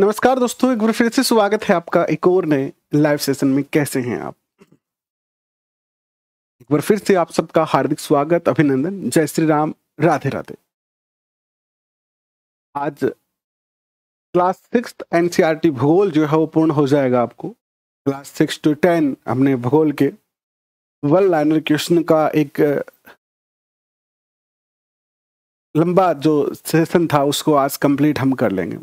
नमस्कार दोस्तों एक बार फिर से स्वागत है आपका एक और नए लाइव सेशन में कैसे हैं आप एक बार फिर से आप सबका हार्दिक स्वागत अभिनंदन जय श्री राम राधे राधे आज क्लास सिक्स एनसीईआरटी भूगोल जो है वो पूर्ण हो जाएगा आपको क्लास सिक्स टू टेन हमने भूगोल के वन लाइनर क्वेश्चन का एक लंबा जो सेशन था उसको आज कंप्लीट हम कर लेंगे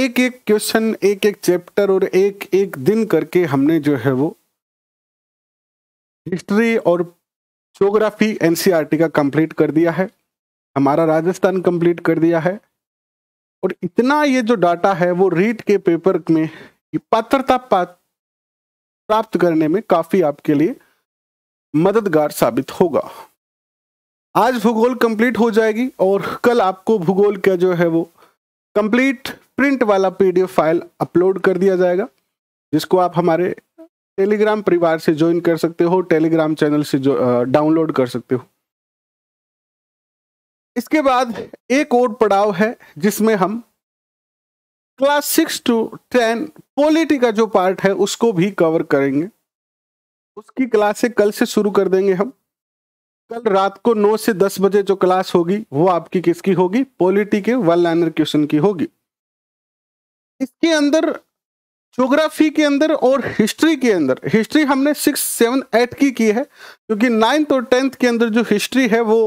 एक एक क्वेश्चन एक एक चैप्टर और एक एक दिन करके हमने जो है वो हिस्ट्री और जोग्राफी एनसीईआरटी e का कंप्लीट कर दिया है हमारा राजस्थान कंप्लीट कर दिया है और इतना ये जो डाटा है वो रीट के पेपर में पात्रता प्राप्त करने में काफी आपके लिए मददगार साबित होगा आज भूगोल कंप्लीट हो जाएगी और कल आपको भूगोल का जो है वो कंप्लीट प्रिंट वाला पीडीएफ फाइल अपलोड कर दिया जाएगा जिसको आप हमारे टेलीग्राम परिवार से ज्वाइन कर सकते हो टेलीग्राम चैनल से डाउनलोड कर सकते हो इसके बाद एक और पड़ाव है जिसमें हम class six to ten polity का जो पार्ट है उसको भी कवर करेंगे उसकी क्लासें कल से शुरू कर देंगे हम कल रात को नौ से दस बजे जो क्लास होगी वो आपकी किसकी होगी पॉलिटी के वन लाइनर क्वेश्चन की होगी इसके अंदर ज्योग्राफी के अंदर और हिस्ट्री के अंदर हिस्ट्री हमने सिक्स सेवन एट की की है क्योंकि नाइन्थ और टेंथ के अंदर जो हिस्ट्री है वो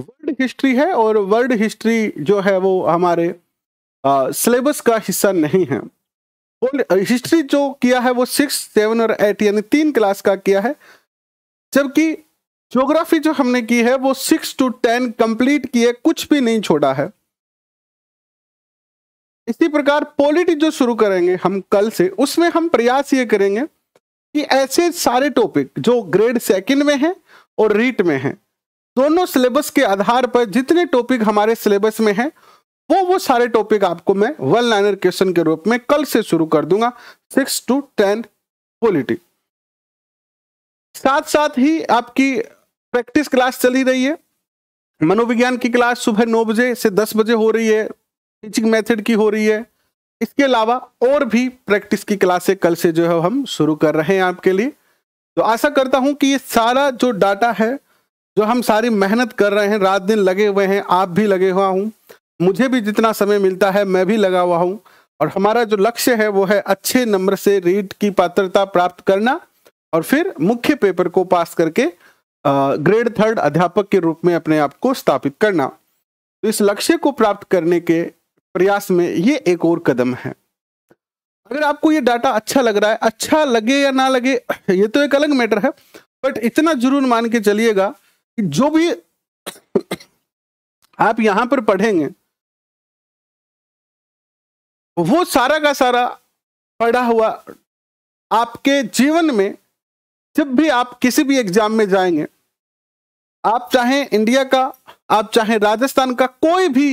वर्ल्ड हिस्ट्री है और वर्ल्ड हिस्ट्री जो है वो हमारे सिलेबस का हिस्सा नहीं है हिस्ट्री जो किया है वो सिक्स सेवन और एट यानी तीन क्लास का किया है जबकि ज्योग्राफी जो हमने की है वो सिक्स टू टेन कंप्लीट की है कुछ भी नहीं छोड़ा है इसी प्रकार पॉलिटी जो शुरू करेंगे हम कल से उसमें हम प्रयास ये करेंगे कि ऐसे सारे टॉपिक जो ग्रेड सेकंड में हैं और रीट में हैं दोनों सिलेबस के आधार पर जितने टॉपिक हमारे सिलेबस में हैं वो वो सारे टॉपिक आपको मैं वन लाइनर क्वेश्चन के रूप में कल से शुरू कर दूंगा सिक्स टू टेन पॉलिटी साथ साथ ही आपकी प्रैक्टिस क्लास चली रही है मनोविज्ञान की क्लास सुबह नौ बजे से दस बजे हो रही है टीचिंग मेथड की हो रही है इसके अलावा और भी प्रैक्टिस की क्लासें कल से जो है हम शुरू कर रहे हैं आपके लिए तो आशा करता हूं कि ये सारा जो डाटा है जो हम सारी मेहनत कर रहे हैं रात दिन लगे हुए हैं आप भी लगे हुआ हूँ मुझे भी जितना समय मिलता है मैं भी लगा हुआ हूँ और हमारा जो लक्ष्य है वो है अच्छे नंबर से रीट की पात्रता प्राप्त करना और फिर मुख्य पेपर को पास करके ग्रेड थर्ड अध्यापक के रूप में अपने आप को स्थापित करना तो इस लक्ष्य को प्राप्त करने के प्रयास में ये एक और कदम है अगर आपको ये डाटा अच्छा लग रहा है अच्छा लगे या ना लगे ये तो एक अलग मैटर है बट इतना जरूर मान के चलिएगा कि जो भी आप यहां पर पढ़ेंगे वो सारा का सारा पढ़ा हुआ आपके जीवन में जब भी आप किसी भी एग्जाम में जाएंगे आप चाहे इंडिया का आप चाहे राजस्थान का कोई भी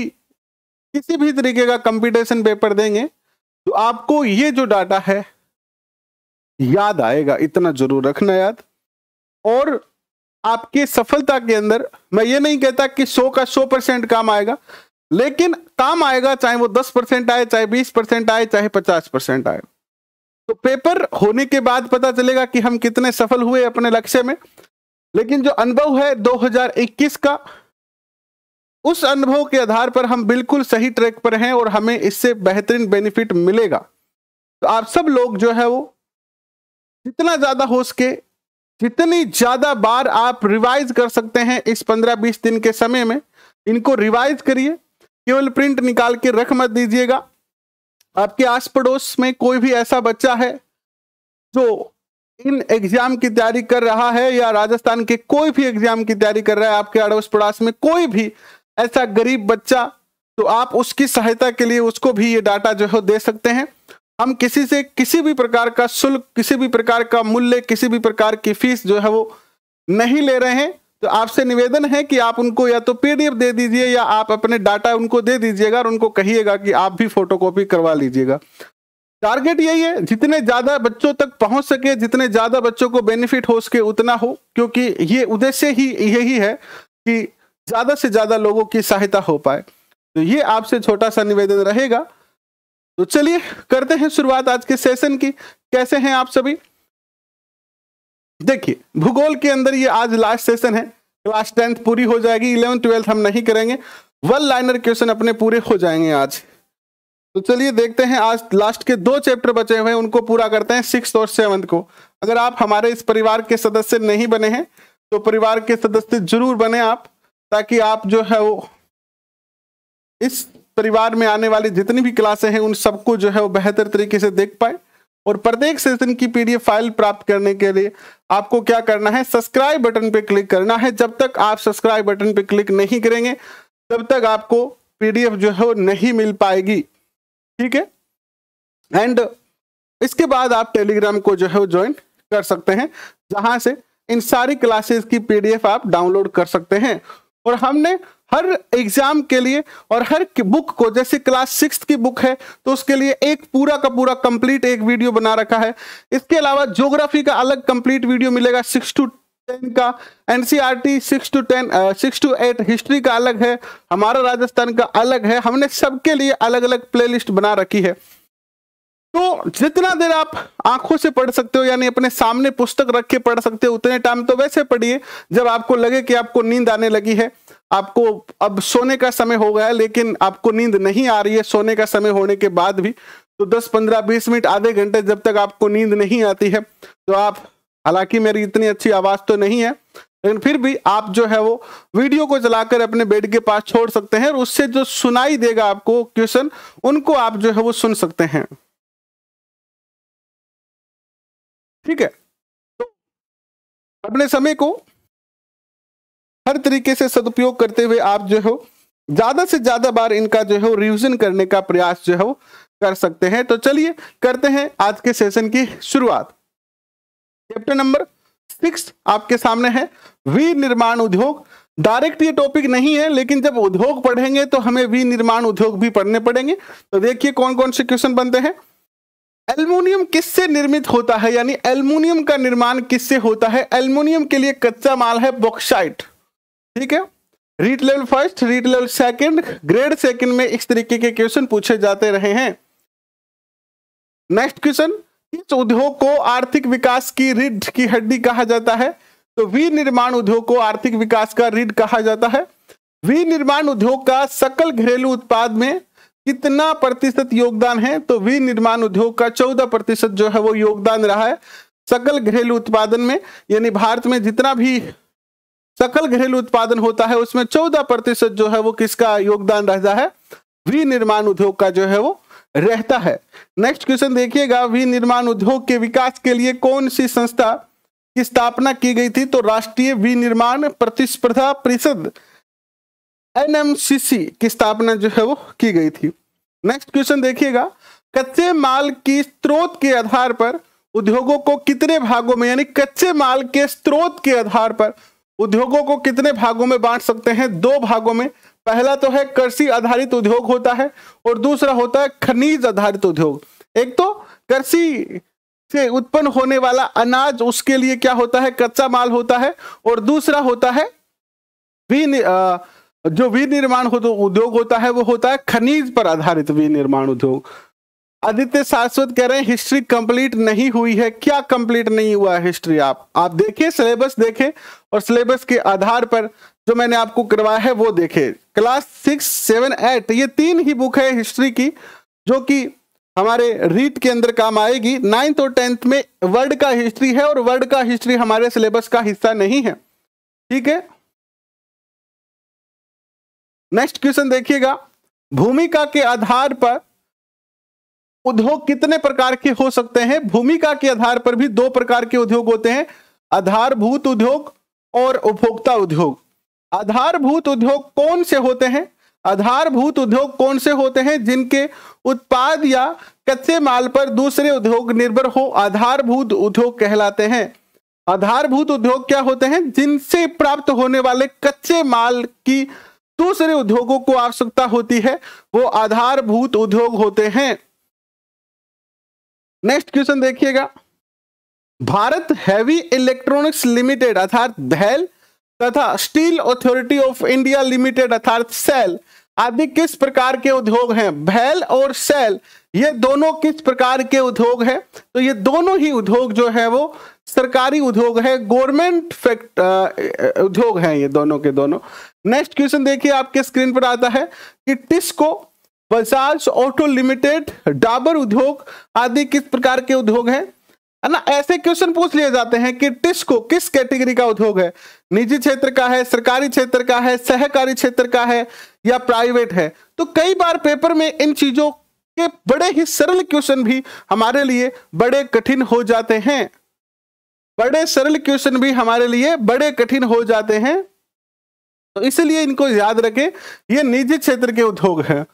किसी भी तरीके का कंपटीशन पेपर देंगे तो आपको ये जो डाटा है याद आएगा इतना जरूर रखना याद और आपकी सफलता के अंदर मैं ये नहीं कहता कि 100 का 100 परसेंट काम आएगा लेकिन काम आएगा चाहे वो 10 परसेंट आए चाहे 20 परसेंट आए चाहे 50 परसेंट आए तो पेपर होने के बाद पता चलेगा कि हम कितने सफल हुए अपने लक्ष्य में लेकिन जो अनुभव है 2021 का उस अनुभव के आधार पर हम बिल्कुल सही ट्रैक पर हैं और हमें इससे बेहतरीन बेनिफिट मिलेगा तो आप सब लोग जो है वो जितना ज्यादा हो सके जितनी ज्यादा बार आप रिवाइज कर सकते हैं इस पंद्रह बीस दिन के समय में इनको रिवाइज करिए केवल प्रिंट निकाल के रख मत दीजिएगा आपके आस पड़ोस में कोई भी ऐसा बच्चा है जो इन एग्जाम की तैयारी कर रहा है या राजस्थान के कोई भी एग्जाम की तैयारी कर रहा है आपके अड़ोस पड़ोस में कोई भी ऐसा गरीब बच्चा तो आप उसकी सहायता के लिए उसको भी ये डाटा जो है दे सकते हैं हम किसी से किसी भी प्रकार का शुल्क किसी भी प्रकार का मूल्य किसी भी प्रकार की फीस जो है वो नहीं ले रहे हैं तो आपसे निवेदन है कि आप उनको या तो पीडीएफ दे दीजिए या आप अपने डाटा उनको दे दीजिएगा और उनको कहिएगा कि आप भी फोटोकॉपी करवा लीजिएगा टारगेट यही है जितने ज़्यादा बच्चों तक पहुंच सके जितने ज़्यादा बच्चों को बेनिफिट हो सके उतना हो क्योंकि ये उद्देश्य ही यही है कि ज्यादा से ज्यादा लोगों की सहायता हो पाए तो ये आपसे छोटा सा निवेदन रहेगा तो चलिए करते हैं शुरुआत आज के सेशन की कैसे हैं आप सभी देखिए भूगोल के अंदर ये आज लास्ट सेशन है क्लास टेंथ पूरी हो जाएगी इलेवन ट्वेल्थ हम नहीं करेंगे वन लाइनर क्वेश्चन अपने पूरे हो जाएंगे आज तो चलिए देखते हैं आज लास्ट के दो चैप्टर बचे हुए हैं उनको पूरा करते हैं सिक्स और सेवन्थ को अगर आप हमारे इस परिवार के सदस्य नहीं बने हैं तो परिवार के सदस्य जरूर बने आप ताकि आप जो है वो इस परिवार में आने वाली जितनी भी क्लासें हैं उन सबको जो है वो बेहतर तरीके से देख पाए और प्रत्येक सेशन की पीडीएफ फाइल प्राप्त करने के लिए आपको क्या करना है सब्सक्राइब बटन पर क्लिक करना है जब तक आप सब्सक्राइब बटन पर क्लिक नहीं करेंगे तब तक आपको पीडीएफ जो है वो नहीं मिल पाएगी ठीक है एंड इसके बाद आप टेलीग्राम को जो है वो ज्वाइन कर सकते हैं जहां से इन सारी क्लासेस की पीडीएफ आप डाउनलोड कर सकते हैं और हमने हर एग्जाम के लिए और हर बुक को जैसे क्लास सिक्स की बुक है तो उसके लिए एक पूरा का पूरा कंप्लीट एक वीडियो बना रखा है इसके अलावा ज्योग्राफी का अलग कंप्लीट वीडियो मिलेगा सिक्स टू टेन का NCERT six to ten six to eight history का अलग है हमारा राजस्थान का अलग है हमने सबके लिए अलग अलग प्ले बना रखी है तो जितना देर आप आंखों से पढ़ सकते हो यानी अपने सामने पुस्तक रख के पढ़ सकते हो उतने टाइम तो वैसे पढ़िए जब आपको लगे कि आपको नींद आने लगी है आपको अब सोने का समय हो गया लेकिन आपको नींद नहीं आ रही है सोने का समय होने के बाद भी तो 10 15 20 मिनट आधे घंटे जब तक आपको नींद नहीं आती है तो आप हालांकि मेरी इतनी अच्छी आवाज़ तो नहीं है लेकिन फिर भी आप जो है वो वीडियो को चलाकर अपने बेड के पास छोड़ सकते हैं और उससे जो सुनाई देगा आपको क्वेश्चन उनको आप जो है वो सुन सकते हैं ठीक है तो अपने समय को हर तरीके से सदुपयोग करते हुए आप जो हो ज्यादा से ज्यादा बार इनका जो है रिविजन करने का प्रयास जो है कर सकते हैं तो चलिए करते हैं आज के सेशन की शुरुआत चैप्टर नंबर सिक्स आपके सामने है विनिर्माण उद्योग डायरेक्ट ये टॉपिक नहीं है लेकिन जब उद्योग पढ़ेंगे तो हमें विनिर्माण उद्योग भी पढ़ने पड़ेंगे तो देखिए कौन कौन से क्वेश्चन बनते हैं एल्युमिनियम किससे निर्मित होता है यानी एल्युमिनियम का निर्माण किससे होता है एल्युमिनियम के लिए कच्चा माल है बॉक्साइट ठीक है REET level first REET level second grade second में इस तरीके के क्वेश्चन पूछे जाते रहे हैं नेक्स्ट क्वेश्चन किस उद्योग को आर्थिक विकास की रीड की हड्डी कहा जाता है तो विनिर्माण उद्योग को आर्थिक विकास का रीड कहा जाता है विनिर्माण उद्योग का सकल घरेलू उत्पाद में कितना प्रतिशत योगदान है तो विनिर्माण उद्योग का चौदह प्रतिशत जो है वो योगदान रहा है सकल घरेलू उत्पादन में यानी भारत में जितना भी सकल घरेलू उत्पादन होता है उसमें चौदह प्रतिशत जो है वो किसका योगदान रहता है विनिर्माण उद्योग का जो है वो रहता है नेक्स्ट क्वेश्चन देखिएगा विनिर्माण उद्योग के विकास के लिए कौन सी संस्था की स्थापना की गई थी तो राष्ट्रीय विनिर्माण प्रतिस्पर्धा परिषद एनएमसीसी की स्थापना जो है वो की गई थी नेक्स्ट क्वेश्चन देखिएगा कच्चे माल की स्रोत के आधार पर उद्योगों को कितने भागों में यानी कच्चे माल के स्रोत के आधार पर उद्योगों को कितने भागों में बांट सकते हैं दो भागों में पहला तो है कृषि आधारित उद्योग होता है और दूसरा होता है खनिज आधारित उद्योग एक तो कृषि से उत्पन्न होने वाला अनाज उसके लिए क्या होता है कच्चा माल होता है और दूसरा होता है भी जो विनिर्माण उद्योग होता है वो होता है खनिज पर आधारित विनिर्माण उद्योग आदित्य शाश्वत कह रहे हैं हिस्ट्री कंप्लीट नहीं हुई है क्या कंप्लीट नहीं हुआ है हिस्ट्री आप आप देखिए सिलेबस देखें और सिलेबस के आधार पर जो मैंने आपको करवाया है वो देखें क्लास सिक्स सेवन एट ये तीन ही बुक है हिस्ट्री की जो कि हमारे रीट के अंदर काम आएगी नाइन्थ और टेंथ में वर्ल्ड का हिस्ट्री है और वर्ल्ड का हिस्ट्री हमारे सिलेबस का हिस्सा नहीं है ठीक है नेक्स्ट क्वेश्चन देखिएगा भूमिका के आधार पर उद्योग कितने प्रकार के हो सकते हैं भूमिका के आधार पर भी दो प्रकार के उद्योग होते हैं आधारभूत उद्योग और उपभोक्ता उद्योग आधारभूत उद्योग कौन से होते हैं आधारभूत उद्योग कौन से होते हैं जिनके उत्पाद या कच्चे माल पर दूसरे उद्योग निर्भर हो आधारभूत उद्योग कहलाते हैं आधारभूत उद्योग क्या होते हैं जिनसे प्राप्त होने वाले कच्चे माल की दूसरे उद्योगों को आवश्यकता होती है वो आधारभूत उद्योग होते हैं नेक्स्ट क्वेश्चन देखिएगा भारत हैवी इलेक्ट्रॉनिक्स लिमिटेड अर्थात धैल तथा steel authority of India limited अर्थात सेल आदि किस प्रकार के उद्योग हैं भैल और सेल ये दोनों किस प्रकार के उद्योग हैं तो ये दोनों ही उद्योग जो है वो सरकारी उद्योग है गवर्नमेंट फैक्ट उद्योग हैं ये दोनों के दोनों नेक्स्ट क्वेश्चन देखिए आपके स्क्रीन पर आता है कि टिस्को बजाज ऑटो लिमिटेड डाबर उद्योग आदि किस प्रकार के उद्योग हैं ना ऐसे क्वेश्चन पूछ लिए जाते हैं कि टिस्को किस कैटेगरी का उद्योग है निजी क्षेत्र का है सरकारी क्षेत्र का है सहकारी क्षेत्र का है या प्राइवेट है तो कई बार पेपर में इन चीजों के बड़े ही सरल क्वेश्चन भी हमारे लिए बड़े कठिन हो जाते हैं बड़े सरल क्वेश्चन भी हमारे लिए बड़े कठिन हो जाते हैं तो इसलिए इनको याद रखें ये निजी क्षेत्र के उद्योग हैं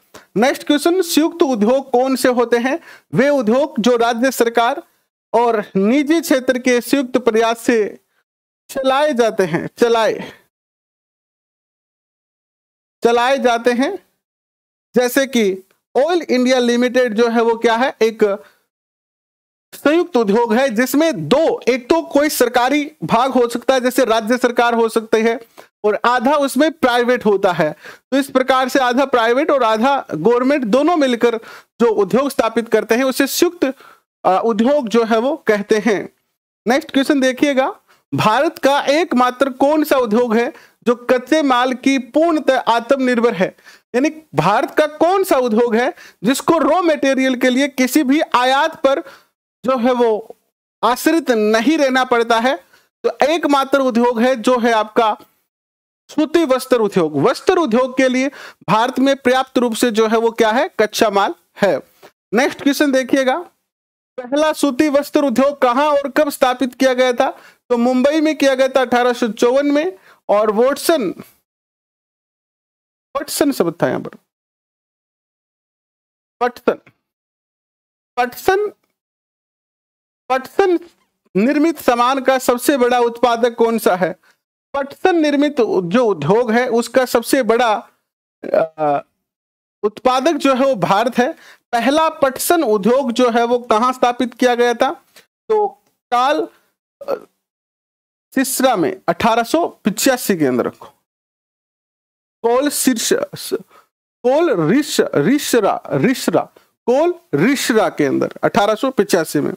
नेक्स्ट क्वेश्चन संयुक्त उद्योग कौन से होते हैं वे उद्योग जो राज्य सरकार और निजी क्षेत्र के संयुक्त प्रयास से चलाए जाते हैं चलाए चलाए जाते हैं जैसे कि ऑयल इंडिया लिमिटेड जो है वो क्या है एक संयुक्त उद्योग है जिसमें दो एक तो कोई सरकारी भाग हो सकता है जैसे राज्य सरकार हो सकती है और आधा उसमें प्राइवेट होता है तो इस प्रकार से आधा प्राइवेट और आधा गवर्नमेंट दोनों मिलकर जो उद्योग स्थापित करते हैं उसे संयुक्त उद्योग जो है वो कहते हैं नेक्स्ट क्वेश्चन देखिएगा भारत का एकमात्र कौन सा उद्योग है जो कच्चे माल की पूर्णतः आत्मनिर्भर है यानी भारत का कौन सा उद्योग है जिसको रॉ मटेरियल के लिए किसी भी आयात पर जो है वो आश्रित नहीं रहना पड़ता है तो एकमात्र उद्योग है जो है आपका सूती वस्त्र उद्योग वस्त्र उद्योग के लिए भारत में पर्याप्त रूप से जो है वो क्या है कच्चा माल है नेक्स्ट क्वेश्चन देखिएगा पहला सूती वस्त्र उद्योग कहाँ और कब स्थापित किया गया था तो मुंबई में किया गया था अठारह में और वोटसन पटसन शब्द था यहां पर पटसन पटसन पटसन निर्मित सामान का सबसे बड़ा उत्पादक कौन सा है पटसन निर्मित जो उद्योग है उसका सबसे बड़ा आ, उत्पादक जो है वो भारत है पहला पटसन उद्योग जो है वो कहां स्थापित किया गया था तो काल सिसरा में अठारह के अंदर रखो कोल शीर्ष कोल रिश रिशरा रिशरा कोल रिशरा के अंदर अठारह में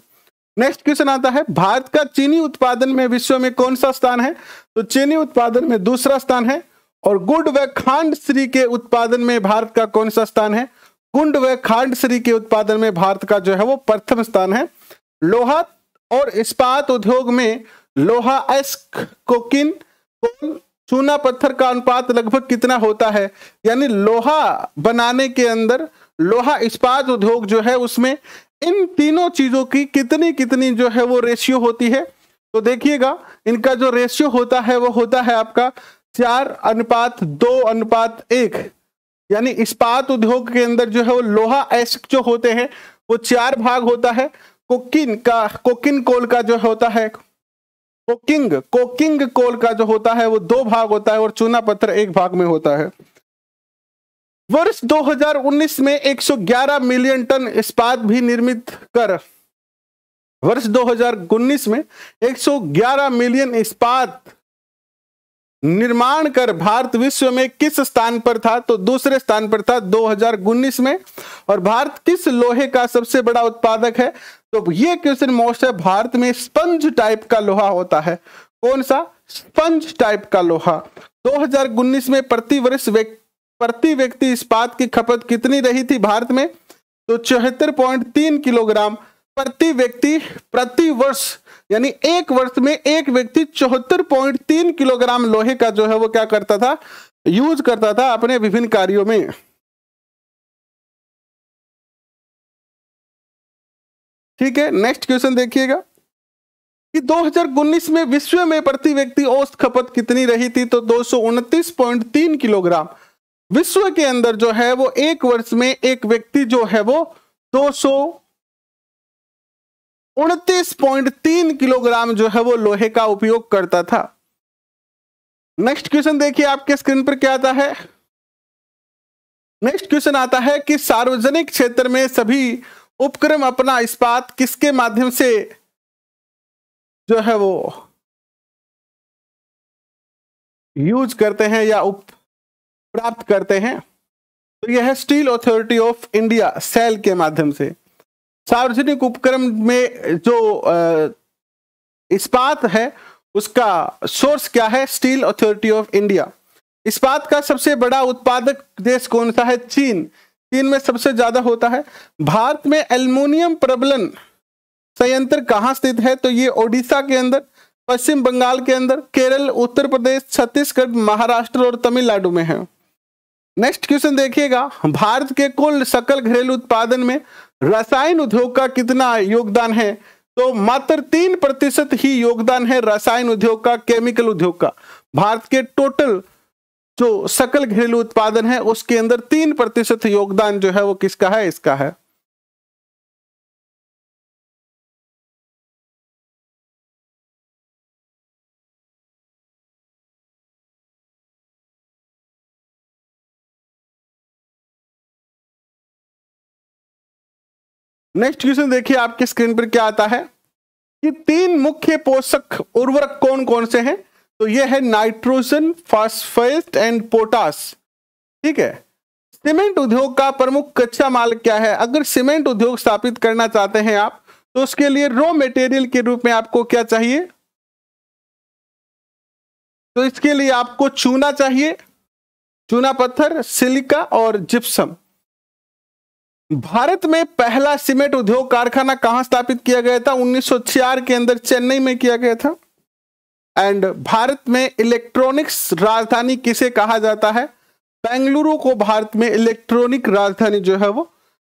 नेक्स्ट क्वेश्चन आता है भारत का चीनी उत्पादन में विश्व में कौन सा स्थान है तो चीनी उत्पादन में दूसरा स्थान है और गुड़ व खांड श्री के उत्पादन में भारत का कौन सा स्थान है कुंड व खांड श्री के उत्पादन में भारत का जो है वो प्रथम स्थान है लोहा और इस्पात उद्योग में लोहा एस्क कोकिन चूना पत्थर का अनुपात लगभग कितना होता है यानी लोहा बनाने के अंदर लोहा इस्पात उद्योग जो है उसमें इन तीनों चीजों की कितनी कितनी जो है वो रेशियो होती है तो देखिएगा इनका जो रेशियो होता है वो होता है आपका चार अनुपात दो अनुपात एक यानी इस्पात उद्योग के अंदर जो है वो लोहा एस्क जो होते हैं वो चार भाग होता है कोकिन का कोकिन कोल का जो होता है कोकिंग कोकिंग कोल का जो होता है वो दो भाग होता है और चूना पत्थर एक भाग में होता है वर्ष 2019 में 111 मिलियन टन इस्पात भी निर्मित कर वर्ष 2019 में 111 मिलियन इस्पात निर्माण कर भारत विश्व में किस स्थान पर था तो दूसरे स्थान पर था दो में और भारत किस लोहे का सबसे बड़ा उत्पादक है तो ये क्वेश्चन मोस्ट है भारत में स्पंज टाइप का लोहा होता है कौन सा स्पंज टाइप का लोहा 2019 में प्रति वर्ष प्रति व्यक्ति इस्पात की खपत कितनी रही थी भारत में तो चौहत्तर पॉइंट तीन किलोग्राम प्रति व्यक्ति प्रति वर्ष यानी एक वर्ष में एक व्यक्ति चौहत्तर पॉइंट तीन किलोग्राम लोहे का जो है वो क्या करता था यूज करता था अपने विभिन्न कार्यों में ठीक है नेक्स्ट क्वेश्चन देखिएगा कि 2019 में विश्व में प्रति व्यक्ति औसत खपत कितनी रही थी तो तीन किलोग्राम विश्व के अंदर जो है वो एक वर्ष में एक व्यक्ति जो है वो 200 29.3 तीन किलोग्राम जो है वो लोहे का उपयोग करता था नेक्स्ट क्वेश्चन देखिए आपके स्क्रीन पर क्या आता है नेक्स्ट क्वेश्चन आता है कि सार्वजनिक क्षेत्र में सभी उपक्रम अपना इस्पात किसके माध्यम से जो है वो यूज करते हैं या उप प्राप्त करते हैं तो यह है steel authority of India SAIL के माध्यम से सार्वजनिक उपक्रम में जो इस्पात है उसका सोर्स क्या है स्टील अथॉरिटी ऑफ इंडिया इस्पात का सबसे बड़ा उत्पादक देश कौन सा है चीन चीन में सबसे ज्यादा होता है भारत में एल्यूमिनियम प्रबलन संयंत्र कहाँ स्थित है तो ये ओडिशा के अंदर पश्चिम बंगाल के अंदर केरल उत्तर प्रदेश छत्तीसगढ़ महाराष्ट्र और तमिलनाडु में है नेक्स्ट क्वेश्चन देखिएगा भारत के कुल सकल घरेलू उत्पादन में रसायन उद्योग का कितना योगदान है तो मात्र तीन प्रतिशत ही योगदान है रसायन उद्योग का केमिकल उद्योग का भारत के टोटल जो सकल घरेलू उत्पादन है उसके अंदर तीन प्रतिशत योगदान जो है वो किसका है इसका है नेक्स्ट क्वेश्चन देखिए आपके स्क्रीन पर क्या आता है कि तीन मुख्य पोषक उर्वरक कौन कौन से हैं तो ये है नाइट्रोजन फास्फेट एंड पोटास ठीक है सीमेंट उद्योग का प्रमुख कच्चा माल क्या है अगर सीमेंट उद्योग स्थापित करना चाहते हैं आप तो उसके लिए रॉ मटेरियल के रूप में आपको क्या चाहिए तो इसके लिए आपको चूना चाहिए चूना पत्थर सिलिका और जिप्सम भारत में पहला सीमेंट उद्योग कारखाना कहां स्थापित किया गया था उन्नीस के अंदर चेन्नई में किया गया था एंड भारत में इलेक्ट्रॉनिक्स राजधानी किसे कहा जाता है बेंगलुरु को भारत में इलेक्ट्रॉनिक राजधानी जो है वो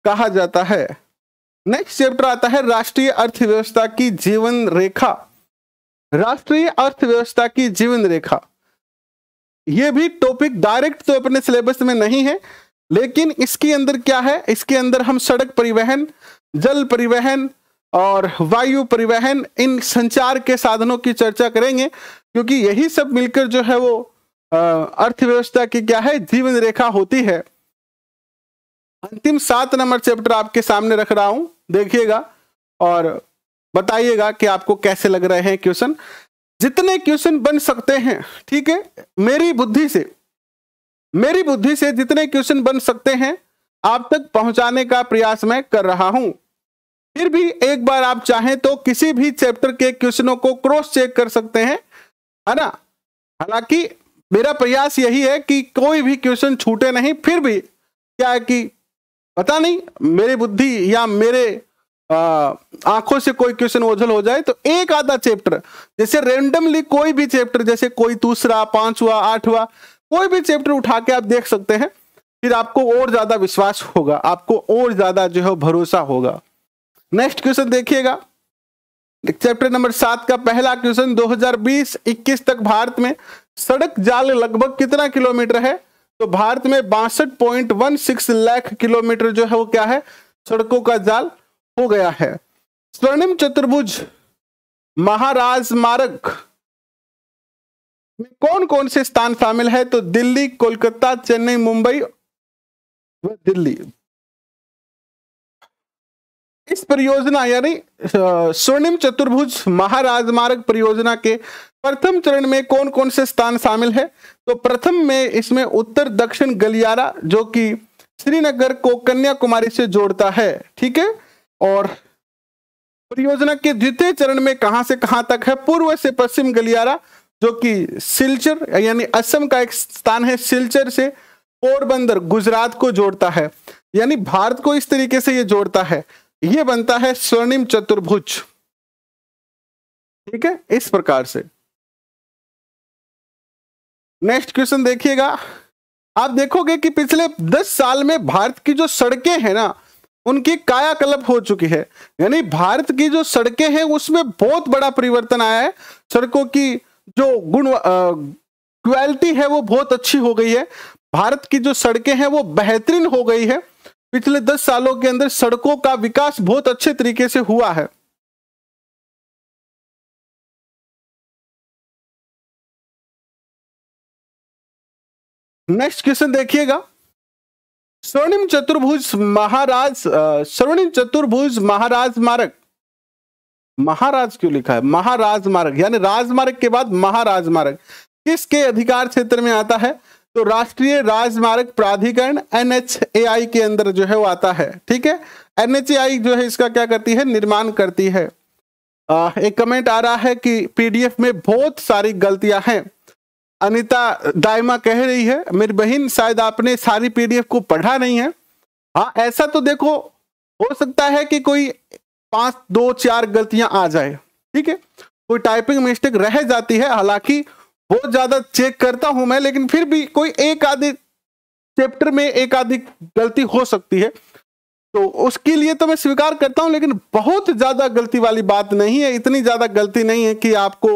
कहा जाता है नेक्स्ट चैप्टर आता है राष्ट्रीय अर्थव्यवस्था की जीवन रेखा राष्ट्रीय अर्थव्यवस्था की जीवन रेखा यह भी टॉपिक डायरेक्ट तो अपने सिलेबस में नहीं है लेकिन इसके अंदर क्या है इसके अंदर हम सड़क परिवहन जल परिवहन और वायु परिवहन इन संचार के साधनों की चर्चा करेंगे क्योंकि यही सब मिलकर जो है वो अर्थव्यवस्था की क्या है जीवन रेखा होती है अंतिम सात नंबर चैप्टर आपके सामने रख रहा हूं देखिएगा और बताइएगा कि आपको कैसे लग रहे हैं क्वेश्चन जितने क्वेश्चन बन सकते हैं ठीक है मेरी बुद्धि से मेरी बुद्धि से जितने क्वेश्चन बन सकते हैं आप तक पहुंचाने का प्रयास मैं कर रहा हूं फिर भी एक बार आप चाहें तो किसी भी चैप्टर के क्वेश्चनों को क्रॉस चेक कर सकते हैं है ना हालांकि मेरा प्रयास यही है कि कोई भी क्वेश्चन छूटे नहीं फिर भी क्या है कि पता नहीं मेरी बुद्धि या मेरे आंखों से कोई क्वेश्चन ओझल हो जाए तो एक आधा चैप्टर जैसे रेंडमली कोई भी चैप्टर जैसे कोई दूसरा पांचवा आठवा कोई भी चैप्टर उठा के आप देख सकते हैं फिर आपको और ज्यादा विश्वास होगा आपको और ज्यादा जो है भरोसा होगा नेक्स्ट क्वेश्चन देखिएगा चैप्टर नंबर सात का पहला क्वेश्चन 2020-21 तक भारत में सड़क जाल लगभग कितना किलोमीटर है तो भारत में बासठ point one six lakh kilometre जो है वो क्या है सड़कों का जाल हो गया है स्वर्णिम चतुर्भुज महाराज मार्ग कौन कौन से स्थान शामिल है तो दिल्ली कोलकाता चेन्नई मुंबई व दिल्ली इस परियोजना यानी स्वर्णिम चतुर्भुज महाराज मार्ग परियोजना के प्रथम चरण में कौन कौन से स्थान शामिल है तो प्रथम में इसमें उत्तर दक्षिण गलियारा जो कि श्रीनगर को कन्याकुमारी से जोड़ता है ठीक है और परियोजना के द्वितीय चरण में कहां से कहां तक है पूर्व से पश्चिम गलियारा जो कि सिलचर यानी असम का एक स्थान है सिलचर से पोरबंदर गुजरात को जोड़ता है यानी भारत को इस तरीके से ये जोड़ता है ये बनता है स्वर्णिम चतुर्भुज ठीक है इस प्रकार से नेक्स्ट क्वेश्चन देखिएगा आप देखोगे कि पिछले दस साल में भारत की जो सड़कें हैं ना उनकी कायाकल्प हो चुकी है यानी भारत की जो सड़कें हैं उसमें बहुत बड़ा परिवर्तन आया है सड़कों की जो गुण क्वालिटी है वो बहुत अच्छी हो गई है भारत की जो सड़कें हैं वो बेहतरीन हो गई है पिछले दस सालों के अंदर सड़कों का विकास बहुत अच्छे तरीके से हुआ है नेक्स्ट क्वेश्चन देखिएगा स्वर्णिम चतुर्भुज महाराज स्वर्णिम चतुर्भुज महाराज मारक महाराज क्यों लिखा है महाराज मार्ग यानी राजमार्ग के बाद महाराज मार्ग किसके अधिकार क्षेत्र में आता है तो राष्ट्रीय राजमार्ग प्राधिकरण एनएचएआई के अंदर जो है वो आता है ठीक है एनएचएआई जो है इसका क्या करती है निर्माण करती है आ, एक कमेंट आ रहा है कि पीडीएफ में बहुत सारी गलतियां हैं अनिता दायमा कह रही है मेरी बहन शायद आपने सारी पीडीएफ को पढ़ा नहीं है हाँ ऐसा तो देखो हो सकता है कि कोई पांच दो चार गलतियां आ जाए ठीक है कोई टाइपिंग मिस्टेक रह जाती है हालांकि बहुत ज्यादा चेक करता हूं मैं लेकिन फिर भी कोई एक आधी चैप्टर में एक आधी गलती हो सकती है तो उसके लिए तो मैं स्वीकार करता हूं लेकिन बहुत ज्यादा गलती वाली बात नहीं है इतनी ज्यादा गलती नहीं है कि आपको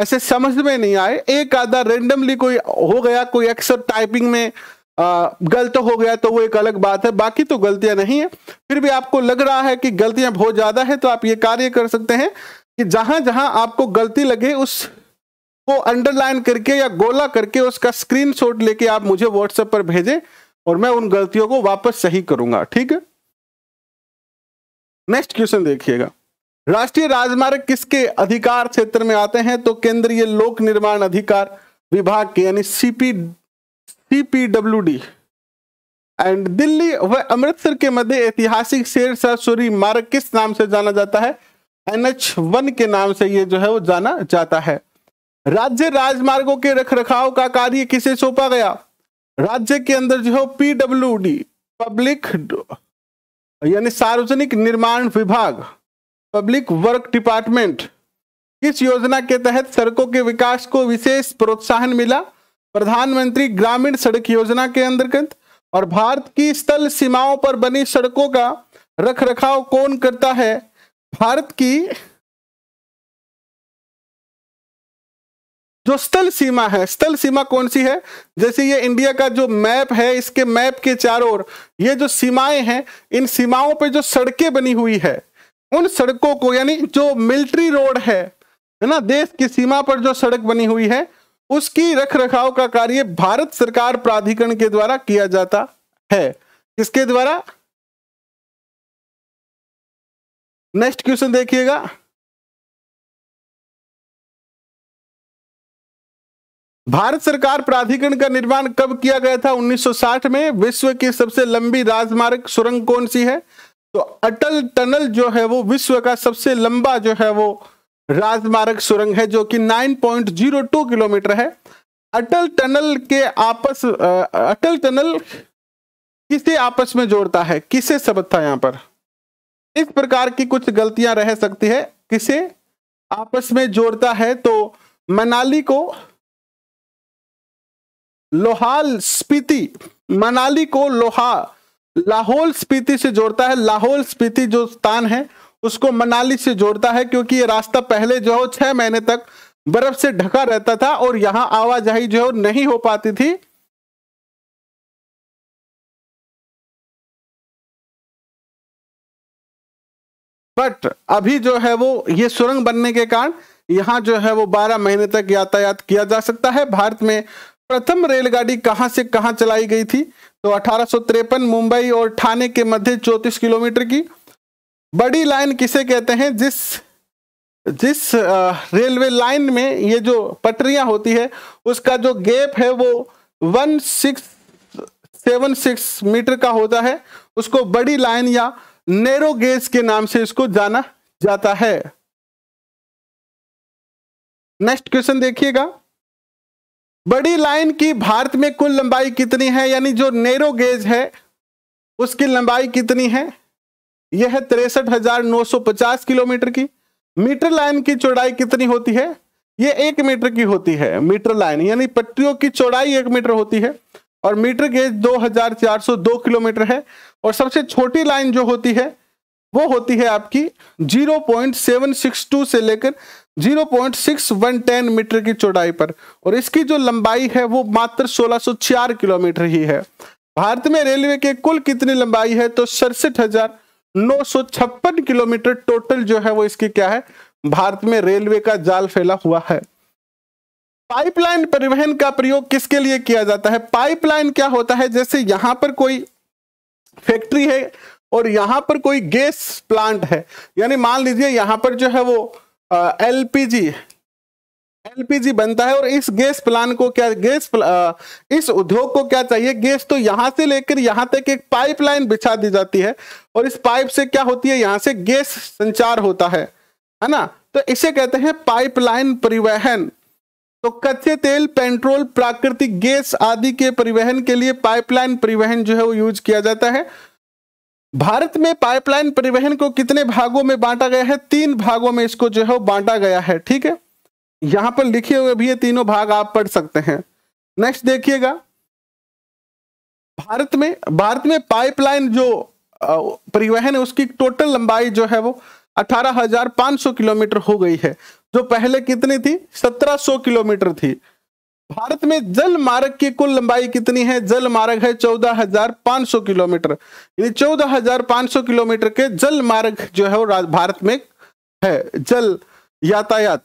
ऐसे समझ में नहीं आए एक आधा रेंडमली कोई हो गया कोई अक्सर टाइपिंग में गलत हो गया तो वो एक अलग बात है बाकी तो गलतियां नहीं है फिर भी आपको लग रहा है कि गलतियां बहुत ज्यादा है तो आप ये कार्य कर सकते हैं कि जहां जहां आपको गलती लगे उस को अंडरलाइन करके या गोला करके उसका स्क्रीन लेके आप मुझे व्हाट्सएप पर भेजें और मैं उन गलतियों को वापस सही करूंगा ठीक है नेक्स्ट क्वेश्चन देखिएगा राष्ट्रीय राजमार्ग किसके अधिकार क्षेत्र में आते हैं तो केंद्रीय लोक निर्माण अधिकार विभाग के यानी सीपी टीपीडब्ल्यूडी एंड दिल्ली व अमृतसर के मध्य ऐतिहासिक शेर सरसुरी मार्ग किस नाम से जाना जाता है एनएच वन के नाम से ये जो है वो जाना जाता है राज्य राजमार्गों के रखरखाव का कार्य किसे सौंपा गया राज्य के अंदर जो है पीडब्ल्यू डी पब्लिक यानी सार्वजनिक निर्माण विभाग पब्लिक वर्क डिपार्टमेंट किस योजना के तहत सड़कों के विकास को विशेष प्रोत्साहन मिला प्रधानमंत्री ग्रामीण सड़क योजना के अंतर्गत और भारत की स्थल सीमाओं पर बनी सड़कों का रख रखाव कौन करता है भारत की जो स्थल सीमा है स्थल सीमा कौन सी है जैसे ये इंडिया का जो मैप है इसके मैप के चारों ओर ये जो सीमाएं हैं इन सीमाओं पे जो सड़कें बनी हुई है उन सड़कों को यानी जो मिलिट्री रोड है है ना देश की सीमा पर जो सड़क बनी हुई है उसकी रख रखाव का कार्य भारत सरकार प्राधिकरण के द्वारा किया जाता है किसके द्वारा नेक्स्ट क्वेश्चन देखिएगा भारत सरकार प्राधिकरण का निर्माण कब किया गया था 1960 में विश्व की सबसे लंबी राजमार्ग सुरंग कौन सी है तो अटल टनल जो है वो विश्व का सबसे लंबा जो है वो राजमार्ग सुरंग है जो कि 9.02 किलोमीटर है अटल टनल के आपस अटल टनल किसे आपस में जोड़ता है किसे शब्द था यहाँ पर इस प्रकार की कुछ गलतियां रह सकती है किसे आपस में जोड़ता है तो मनाली को लोहाल स्पीति मनाली को लोहा लाहौल स्पीति से जोड़ता है लाहौल स्पीति जो स्थान है उसको मनाली से जोड़ता है क्योंकि ये रास्ता पहले जो है छह महीने तक बर्फ से ढका रहता था और यहां आवाजाही जो है नहीं हो पाती थी बट अभी जो है वो ये सुरंग बनने के कारण यहां जो है वो 12 महीने तक यातायात किया जा सकता है भारत में प्रथम रेलगाड़ी कहां से कहां चलाई गई थी तो अठारह मुंबई और ठाणे के मध्य चौंतीस किलोमीटर की बड़ी लाइन किसे कहते हैं जिस जिस रेलवे लाइन में ये जो पटरियां होती है उसका जो गैप है वो one six seven six metre का होता है उसको बड़ी लाइन या नेरो गेज के नाम से इसको जाना जाता है नेक्स्ट क्वेश्चन देखिएगा बड़ी लाइन की भारत में कुल लंबाई कितनी है यानी जो नेरो गेज है उसकी लंबाई कितनी है यह है तिरसठ हजार नौ सौ पचास किलोमीटर की मीटर लाइन की चौड़ाई कितनी होती है यह एक मीटर की होती है मीटर लाइन यानी पट्टियों की चौड़ाई एक मीटर होती है और मीटर गेज 2402 किलोमीटर है और सबसे छोटी लाइन जो होती है वो होती है आपकी 0.762 से लेकर 0.6110 मीटर की चौड़ाई पर और इसकी जो लंबाई है वो मात्र चार किलोमीटर ही है भारत में रेलवे के कुल कितनी लंबाई है तो सड़सठ हजार 956 किलोमीटर टोटल जो है वो इसकी क्या है भारत में रेलवे का जाल फैला हुआ है पाइपलाइन परिवहन का प्रयोग किसके लिए किया जाता है पाइपलाइन क्या होता है जैसे यहां पर कोई फैक्ट्री है और यहां पर कोई गैस प्लांट है यानी मान लीजिए यहां पर जो है वो एलपीजी एलपीजी बनता है और इस गैस प्लान को क्या गैस इस उद्योग को क्या चाहिए गैस तो यहां से लेकर यहां तक एक पाइपलाइन बिछा दी जाती है और इस पाइप से क्या होती है यहां से गैस संचार होता है है ना तो इसे कहते हैं पाइपलाइन परिवहन तो कच्चे तेल पेट्रोल प्राकृतिक गैस आदि के परिवहन के लिए पाइपलाइन परिवहन जो है वो यूज किया जाता है भारत में पाइपलाइन परिवहन को कितने भागों में बांटा गया है तीन भागों में इसको जो है वो बांटा गया है ठीक है यहां पर लिखे हुए भी ये तीनों भाग आप पढ़ सकते हैं नेक्स्ट देखिएगा भारत में भारत में पाइपलाइन जो परिवहन है उसकी टोटल लंबाई जो है वो 18,500 किलोमीटर हो गई है जो पहले कितनी थी 1700 किलोमीटर थी भारत में जल मार्ग की कुल लंबाई कितनी है जल मार्ग है 14,500 किलोमीटर यानी 14,500 किलोमीटर के जल मार्ग जो है वो भारत में है जल यातायात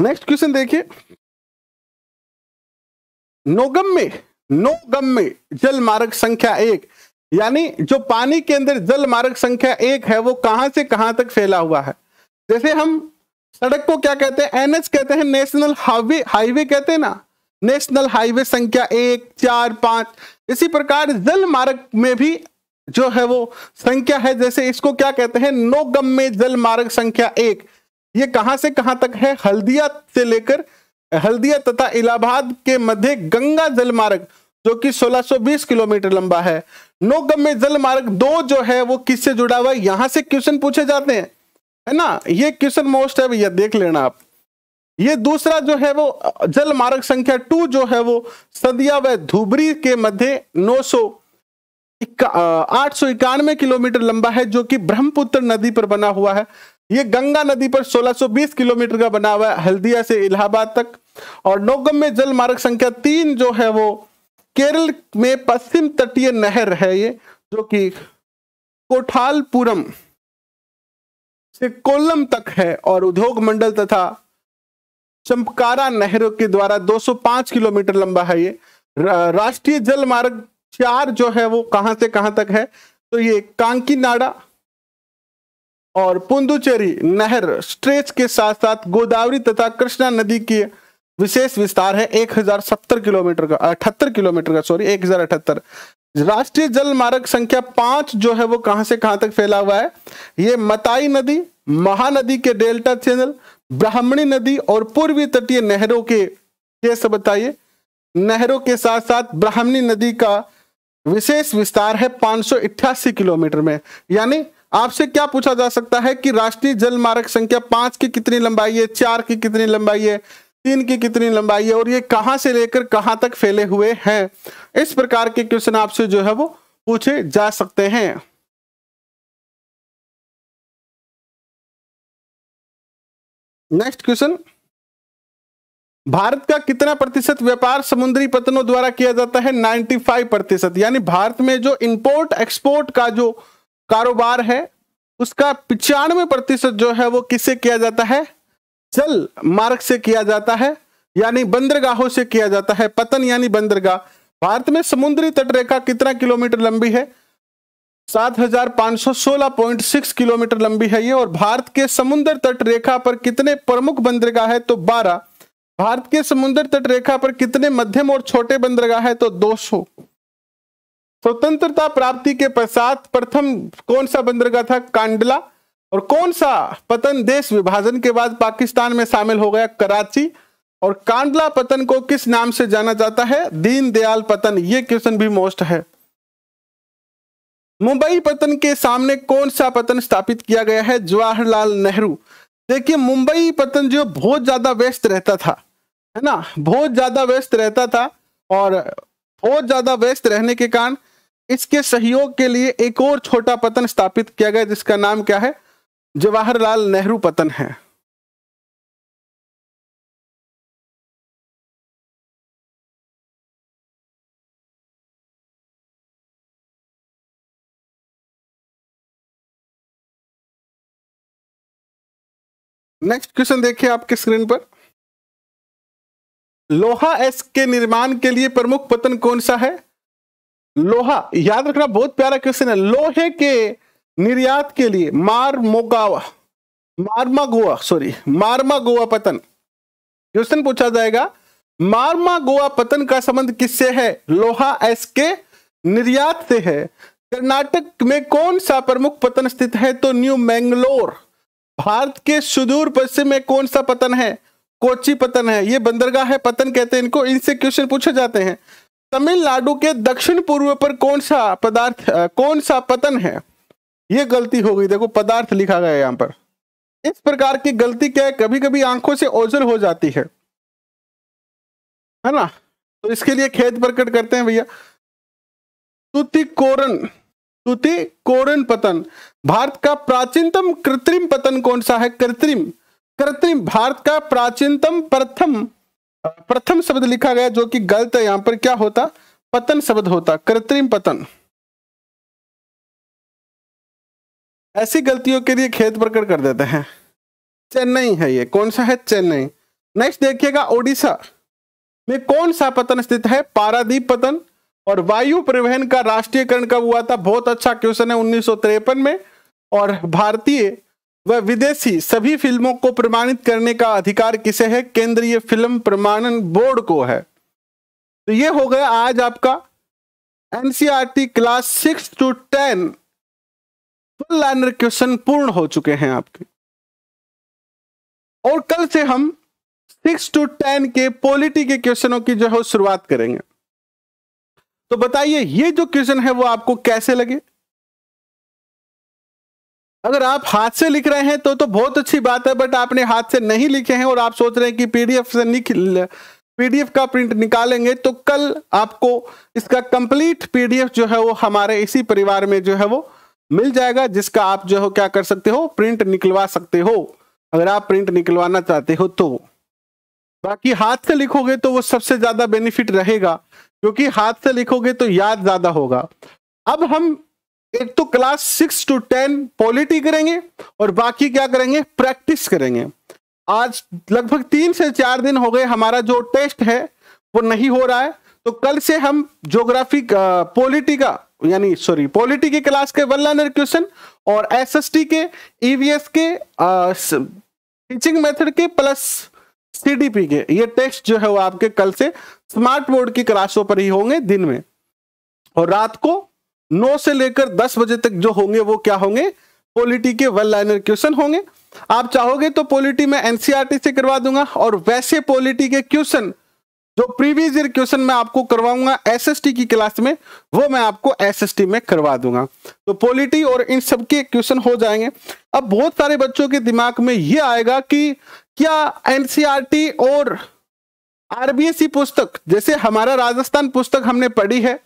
नेक्स्ट क्वेश्चन देखिए नोगम में नोगम में जल मार्ग संख्या एक यानी जो पानी के अंदर जल मार्ग संख्या एक है वो कहां से कहां तक फैला हुआ है जैसे हम सड़क को क्या कहते हैं एनएच कहते हैं नेशनल हाईवे हाईवे कहते हैं ना नेशनल हाईवे संख्या एक चार पांच इसी प्रकार जल मार्ग में भी जो है वो संख्या है जैसे इसको क्या कहते हैं नोगम में जल मार्ग संख्या एक ये कहां से कहां तक है हल्दिया से लेकर हल्दिया तथा इलाहाबाद के मध्य गंगा जल मार्ग जो कि 1620 किलोमीटर लंबा है नौगम्य जल मार्ग दो जो है वो किससे जुड़ा हुआ है यहां से क्वेश्चन पूछे जाते हैं है ना ये क्वेश्चन मोस्ट है भैया देख लेना आप ये दूसरा जो है वो जल मार्ग संख्या टू जो है वो सदिया व धुबरी के मध्य नौ सौ आठ सौ इक्यानवे किलोमीटर लंबा है जो कि ब्रह्मपुत्र नदी पर बना हुआ है ये गंगा नदी पर 1620 किलोमीटर का बना हुआ है हल्दिया से इलाहाबाद तक और नौगम में जल मार्ग संख्या तीन जो है वो केरल में पश्चिम तटीय नहर है ये जो कि कोठालपुरम से कोल्लम तक है और उद्योग मंडल तथा चंपकारा नहरों के द्वारा 205 किलोमीटर लंबा है ये राष्ट्रीय जल मार्ग चार जो है वो कहां से कहां तक है तो ये कांकीनाडा और पुंदुचेरी नहर स्ट्रेच के साथ साथ गोदावरी तथा कृष्णा नदी की विशेष विस्तार है 1070 किलोमीटर का अठहत्तर किलोमीटर का सॉरी एक राष्ट्रीय जल मार्ग संख्या पांच जो है वो कहां से कहां तक फैला हुआ है ये मताई नदी महानदी के डेल्टा चैनल ब्राह्मणी नदी और पूर्वी तटीय नहरों के ये सब बताइए नहरों के साथ साथ ब्राह्मणी नदी का विशेष विस्तार है पांच किलोमीटर में यानी आपसे क्या पूछा जा सकता है कि राष्ट्रीय जल मार्ग संख्या पांच की कितनी लंबाई है चार की कितनी लंबाई है तीन की कितनी लंबाई है और ये कहां से लेकर कहां तक फैले हुए हैं इस प्रकार के क्वेश्चन आपसे जो है वो पूछे जा सकते हैं नेक्स्ट क्वेश्चन भारत का कितना प्रतिशत व्यापार समुद्री पतनों द्वारा किया जाता है 95 प्रतिशत यानी भारत में जो इंपोर्ट एक्सपोर्ट का जो कारोबार है उसका पिचानवे प्रतिशत जो है वो किससे किया जाता है जल मार्ग से किया जाता है यानी बंदरगाहों से किया जाता है पतन यानी बंदरगाह भारत में समुद्री तटरेखा कितना किलोमीटर लंबी है 7,516.6 किलोमीटर लंबी है ये और भारत के समुद्र तट रेखा पर कितने प्रमुख बंदरगाह है तो 12 भारत के समुद्र तट रेखा पर कितने मध्यम और छोटे बंदरगाह है तो 200 स्वतंत्रता प्राप्ति के पश्चात प्रथम कौन सा बंदरगाह था कांडला और कौन सा पतन देश विभाजन के बाद पाकिस्तान में शामिल हो गया कराची और कांडला पतन को किस नाम से जाना जाता है दीनदयाल पतन ये क्वेश्चन भी मोस्ट है मुंबई पतन के सामने कौन सा पतन स्थापित किया गया है जवाहरलाल नेहरू देखिए मुंबई पतन जो बहुत ज्यादा व्यस्त रहता था है ना बहुत ज्यादा व्यस्त रहता था और बहुत ज्यादा व्यस्त रहने के कारण इसके सहयोग के लिए एक और छोटा पतन स्थापित किया गया जिसका नाम क्या है जवाहरलाल नेहरू पतन है नेक्स्ट क्वेश्चन देखिए आपके स्क्रीन पर लोहा एस के निर्माण के लिए प्रमुख पतन कौन सा है लोहा याद रखना बहुत प्यारा क्वेश्चन है लोहे के निर्यात के लिए मार मोगावा Marmagao sorry Marmagao पतन क्वेश्चन पूछा जाएगा मारमा गोवा पतन का संबंध किससे है लोहा एस के निर्यात से है कर्नाटक में कौन सा प्रमुख पतन स्थित है तो न्यू मैंगलोर भारत के सुदूर पश्चिम में कौन सा पतन है कोची पतन है ये बंदरगाह है पतन कहते हैं इनको इनसे क्वेश्चन पूछे जाते हैं तमिलनाडु के दक्षिण पूर्व पर कौन सा पदार्थ कौन सा पतन है ये गलती हो गई देखो पदार्थ लिखा गया यहाँ पर इस प्रकार की गलती क्या है कभी कभी आंखों से ओझल हो जाती है है ना तो इसके लिए खेत प्रकट करते हैं भैया तुतिकोरन तुतिकोरन पतन भारत का प्राचीनतम कृत्रिम पतन कौन सा है कृत्रिम कृत्रिम भारत का प्राचीनतम प्रथम प्रथम शब्द लिखा गया जो कि गलत है यहां पर क्या होता पतन शब्द होता कृत्रिम पतन ऐसी गलतियों के लिए खेत प्रकट कर देते हैं चेन्नई है ये कौन सा है चेन्नई नेक्स्ट देखिएगा ओडिशा में कौन सा पतन स्थित है पारादीप पतन और वायु परिवहन का राष्ट्रीयकरण कब हुआ था बहुत अच्छा क्वेश्चन है उन्नीस में और भारतीय व विदेशी सभी फिल्मों को प्रमाणित करने का अधिकार किसे है केंद्रीय फिल्म प्रमाणन बोर्ड को है तो ये हो गया आज आपका NCERT class six to ten full liner question पूर्ण हो चुके हैं आपके और कल से हम सिक्स टू टेन के पॉलिटी के क्वेश्चनों की जो है शुरुआत करेंगे तो बताइए ये जो क्वेश्चन है वो आपको कैसे लगे अगर आप हाथ से लिख रहे हैं तो तो बहुत अच्छी बात है बट आपने हाथ से नहीं लिखे हैं और आप सोच रहे हैं कि पीडीएफ से निक पीडीएफ का प्रिंट निकालेंगे तो कल आपको इसका कंप्लीट पीडीएफ जो है वो हमारे इसी परिवार में जो है वो मिल जाएगा जिसका आप जो है क्या कर सकते हो प्रिंट निकलवा सकते हो अगर आप प्रिंट निकलवाना चाहते हो तो बाकी हाथ से लिखोगे तो वो सबसे ज्यादा बेनिफिट रहेगा क्योंकि हाथ से लिखोगे तो याद ज्यादा होगा अब हम एक तो class six to ten polity करेंगे और बाकी क्या करेंगे प्रैक्टिस करेंगे आज लगभग तीन से चार दिन हो गए हमारा जो टेस्ट है वो नहीं हो रहा है तो कल से हम ज्योग्राफिक पॉलिटी का यानी सॉरी पॉलिटी की क्लास के वन लाइनर क्वेश्चन और एसएसटी के ईवीएस e के टीचिंग मेथड के प्लस सीडीपी के ये टेस्ट जो है वो आपके कल से स्मार्ट बोर्ड की क्लासों पर ही होंगे दिन में और रात को नौ से लेकर दस बजे तक जो होंगे वो क्या होंगे पॉलिटी के वन लाइनर क्वेश्चन होंगे आप चाहोगे तो पॉलिटी में एनसीआर e से करवा दूंगा और वैसे पॉलिटी के क्वेश्चन जो प्रीवियस ईयर क्वेश्चन मैं आपको करवाऊंगा एसएसटी की क्लास में वो मैं आपको एसएसटी में करवा दूंगा तो पॉलिटी और इन सब के क्वेश्चन हो जाएंगे अब बहुत सारे बच्चों के दिमाग में ये आएगा कि क्या एनसीईआरटी e और आरबीएसई e पुस्तक जैसे हमारा राजस्थान पुस्तक हमने पढ़ी है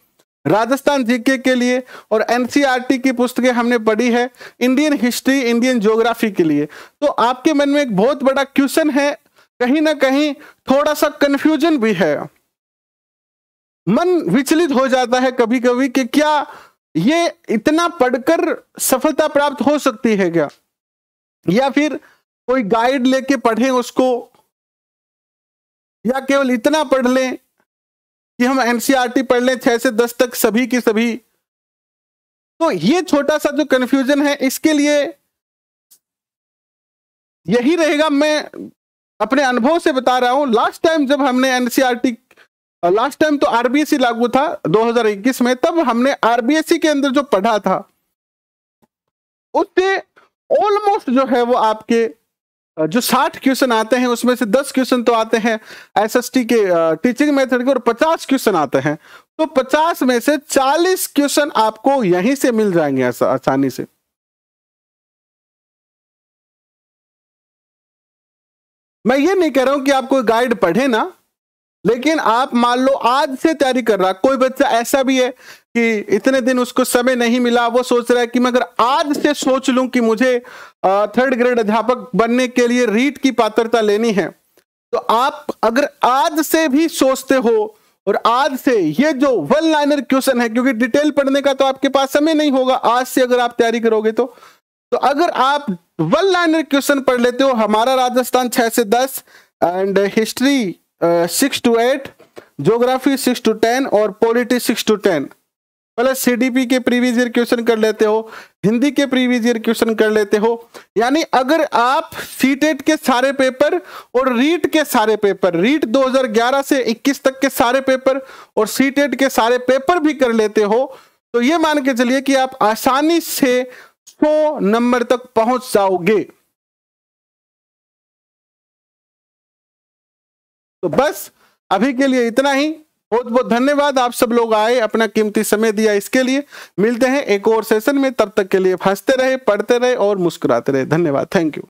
राजस्थान जीके के लिए और एनसीईआरटी की पुस्तकें हमने पढ़ी है इंडियन हिस्ट्री इंडियन ज्योग्राफी के लिए तो आपके मन में एक बहुत बड़ा क्वेश्चन है कहीं ना कहीं थोड़ा सा कंफ्यूजन भी है मन विचलित हो जाता है कभी कभी कि क्या ये इतना पढ़कर सफलता प्राप्त हो सकती है क्या या फिर कोई गाइड लेके पढ़े उसको या केवल इतना पढ़ लें कि हम टी e पढ़ लें छह से दस तक सभी की सभी तो ये छोटा सा जो कंफ्यूजन है इसके लिए यही रहेगा मैं अपने अनुभव से बता रहा हूं लास्ट टाइम जब हमने टी लास्ट टाइम तो आरबीएससी e लागू था 2021 में तब हमने आरबीएससी e के अंदर जो पढ़ा था उससे ऑलमोस्ट जो है वो आपके जो 60 क्वेश्चन आते हैं उसमें से 10 क्वेश्चन तो आते हैं एसएसटी के टीचिंग मेथड के और 50 क्वेश्चन आते हैं तो 50 में से 40 क्वेश्चन आपको यहीं से मिल जाएंगे आसानी से मैं ये नहीं कह रहा हूं कि आपको गाइड पढ़े ना लेकिन आप मान लो आज से तैयारी कर रहा कोई बच्चा ऐसा भी है कि इतने दिन उसको समय नहीं मिला वो सोच रहा है कि मैं अगर आज से सोच लू कि मुझे थर्ड ग्रेड अध्यापक बनने के लिए रीट की पात्रता लेनी है तो आप अगर आज से भी सोचते हो और आज से ये जो वन लाइनर क्वेश्चन है क्योंकि डिटेल पढ़ने का तो आपके पास समय नहीं होगा आज से अगर आप तैयारी करोगे तो तो अगर आप वन लाइनर क्वेश्चन पढ़ लेते हो हमारा राजस्थान छह से दस and history six to eight geography six to ten और पॉलिटिक्स सिक्स टू टेन पहले सीडीपी के प्रीवियस ईयर क्वेश्चन कर लेते हो हिंदी के प्रीवियस ईयर क्वेश्चन कर लेते हो यानी अगर आप सीटेट e के सारे पेपर और रीट e के सारे पेपर रीट 2011 से 21 तक के सारे पेपर और सीटेट e के सारे पेपर भी कर लेते हो तो ये मान के चलिए कि आप आसानी से 100 नंबर तक पहुंच जाओगे तो बस अभी के लिए इतना ही बहुत बहुत धन्यवाद आप सब लोग आए अपना कीमती समय दिया इसके लिए मिलते हैं एक और सेशन में तब तक के लिए हंसते रहे पढ़ते रहे और मुस्कुराते रहे धन्यवाद थैंक यू